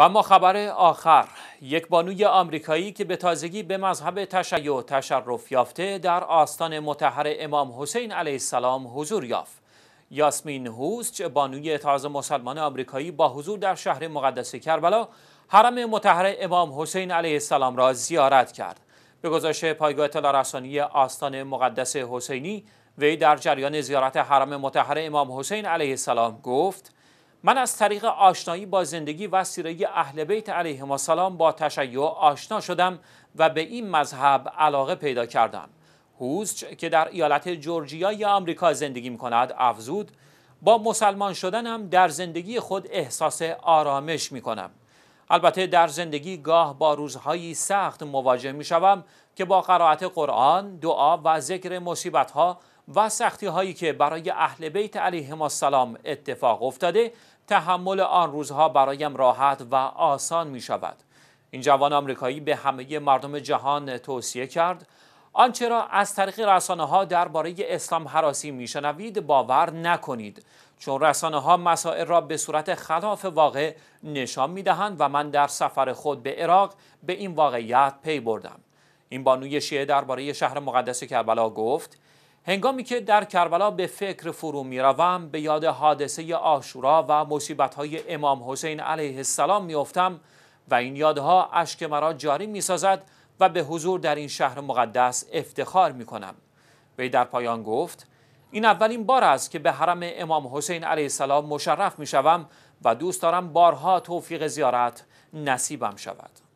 و اما خبر آخر یک بانوی آمریکایی که به تازگی به مذهب تشیع تشرف یافته در آستان متحر امام حسین علیه السلام حضور یافت یاسمین هوسچ بانوی تازه مسلمان آمریکایی با حضور در شهر مقدس کربلا حرم متحر امام حسین علیه السلام را زیارت کرد به گزارش پایگاه اطلاع رسانی آستان مقدس حسینی وی در جریان زیارت حرم متحر امام حسین علیه السلام گفت من از طریق آشنایی با زندگی و سیره اهل بیت علیهم السلام با تشیع آشنا شدم و به این مذهب علاقه پیدا کردم هوزچ که در ایالت جورجیا یا آمریکا زندگی می کند افزود با مسلمان شدنم در زندگی خود احساس آرامش می کنم البته در زندگی گاه با روزهایی سخت مواجه می که با قرائت قرآن، دعا و ذکر مصیبت ها و سختی هایی که برای اهل بیت علیهم السلام اتفاق افتاده تحمل آن روزها برایم راحت و آسان می شود این جوان آمریکایی به همه مردم جهان توصیه کرد آنچه را از طریق رسانه ها درباره اسلام حراسی میشنوید باور نکنید چون رسانه ها مسائل را به صورت خلاف واقع نشان می دهند و من در سفر خود به عراق به این واقعیت پی بردم این بانوی شیعه درباره شهر مقدس کربلا گفت هنگامی که در کربلا به فکر فرو میروم به یاد حادثه آشورا و های امام حسین علیه السلام افتم و این یادها اشک مرا جاری می سازد و به حضور در این شهر مقدس افتخار کنم. وی در پایان گفت این اولین بار است که به حرم امام حسین علیه السلام مشرف شوم و دوست دارم بارها توفیق زیارت نصیبم شود